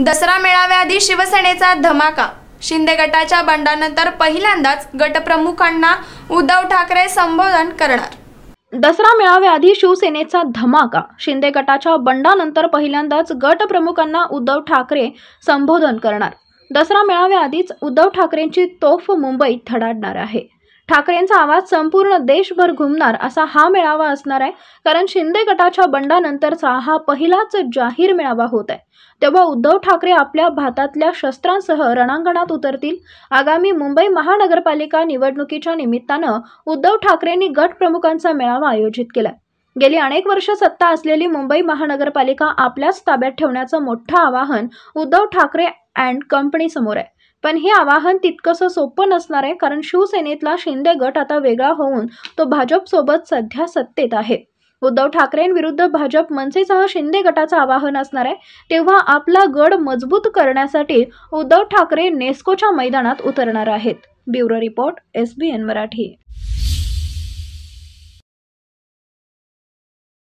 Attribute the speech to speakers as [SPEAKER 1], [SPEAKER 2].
[SPEAKER 1] दसरा मेळाव्याआधी शिवसेनेचा धमाका शिंदे गटाच्या बंडानंतर पहिल्यांदाच गटप्रमुखांना उद्धव ठाकरे संबोधन करणार
[SPEAKER 2] दसरा मेळाव्याआधी शिवसेनेचा धमाका शिंदे गटाच्या बंडानंतर पहिल्यांदाच गटप्रमुखांना उद्धव ठाकरे संबोधन करणार दसरा मेळाव्याआधीच उद्धव ठाकरेंची तोफ मुंबईत धडाडणार आहे ठाकरेंचा आवाज संपूर्ण देशभर घुमणार असा हा मेळावा असणार आहे कारण शिंदे गटाच्या बंडानंतरचा हा पहिलाच जाहीर मेळावा होत आहे तेव्हा उद्धव ठाकरे आपल्या भातातल्या शस्त्रांसह रणांगणात उतरतील आगामी मुंबई महानगरपालिका निवडणुकीच्या निमित्तानं उद्धव ठाकरेंनी गट प्रमुखांचा मेळावा आयोजित केलाय गेली अनेक वर्ष सत्ता असलेली मुंबई महानगरपालिका आपल्याच ताब्यात ठेवण्याचं मोठं आवाहन उद्धव ठाकरे अँड कंपनी समोर आहे पण हे आवाहन तितकंसं सोपं नसणार आहे कारण शिवसेनेतला शिंदे गट आता वेगळा होऊन तो भाजपसोबत सध्या सत्तेत आहे उद्धव ठाकरेंविरुद्ध भाजप मनसेसह शिंदे गटाचं आवाहन असणार आहे तेव्हा आपला गड मजबूत करण्यासाठी उद्धव ठाकरे नेस्कोच्या मैदानात उतरणार आहेत bureau report
[SPEAKER 1] S B N Marathi